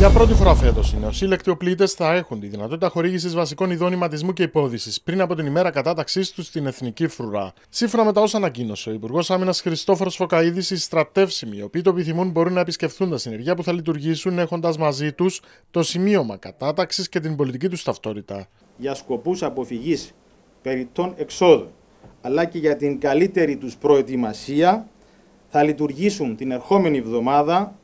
Για πρώτη φορά φέτος οι νεοσύλλεκτοι θα έχουν τη δυνατότητα χορήγησης βασικών ειδών ηματισμού και υπόδησης πριν από την ημέρα κατάταξής τους στην Εθνική Φρουρά. Σύμφωνα με τα όσα ανακοίνωσε ο Υπουργός Άμυνας Χριστόφορος Φωκαίδης, οι στρατεύσιμοι οι οποίοι το επιθυμούν μπορούν να επισκεφθούν τα συνεργεία που θα λειτουργήσουν έχοντας μαζί τους το σημείωμα κατάταξης και την πολιτική τους ταυτότητα. Για σκοπούς αποφυγής των εξόδων αλλά και για την καλύτερη τους προετοιμασία θα λειτουργήσουν την ερχόμενη εβδομάδα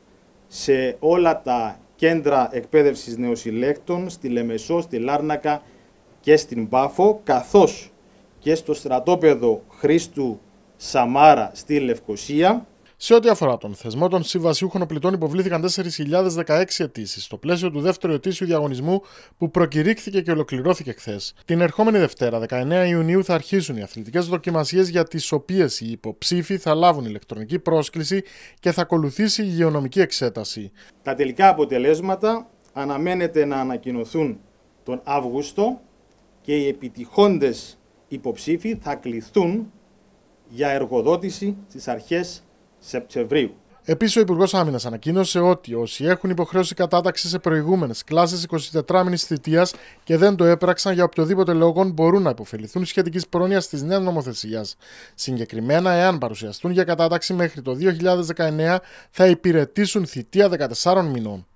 σε όλα τα κέντρα εκπαίδευσης νεοσυλλέκτων στη Λεμεσό, στη Λάρνακα και στην Πάφο, καθώς και στο στρατόπεδο Χρήστου Σαμάρα στη Λευκοσία, σε ό,τι αφορά τον θεσμό των συμβασιούχων οπλητών, υποβλήθηκαν 4.016 αιτήσεις στο πλαίσιο του δεύτερου ετήσιου διαγωνισμού που προκηρύχθηκε και ολοκληρώθηκε χθες. Την ερχόμενη Δευτέρα, 19 Ιουνίου, θα αρχίσουν οι αθλητικές δοκιμασίες για τις οποίες οι υποψήφοι θα λάβουν ηλεκτρονική πρόσκληση και θα ακολουθήσει η υγειονομική εξέταση. Τα τελικά αποτελέσματα αναμένεται να ανακοινωθούν τον Αύγουστο και οι επιτυχώντε υποψήφοι θα κληθούν για εργοδότηση στις αρχές Σεπτεμβρίου. Επίσης, ο Υπουργός Άμυνας ανακοίνωσε ότι όσοι έχουν υποχρέωση κατάταξη σε προηγούμενες κλάσεις μήνε θητείας και δεν το έπραξαν για οποιοδήποτε λόγο μπορούν να υποφεληθούν σχετικής πρόνοιας της νέας νομοθεσίας. Συγκεκριμένα, εάν παρουσιαστούν για κατάταξη μέχρι το 2019, θα υπηρετήσουν θητεία 14 μηνών.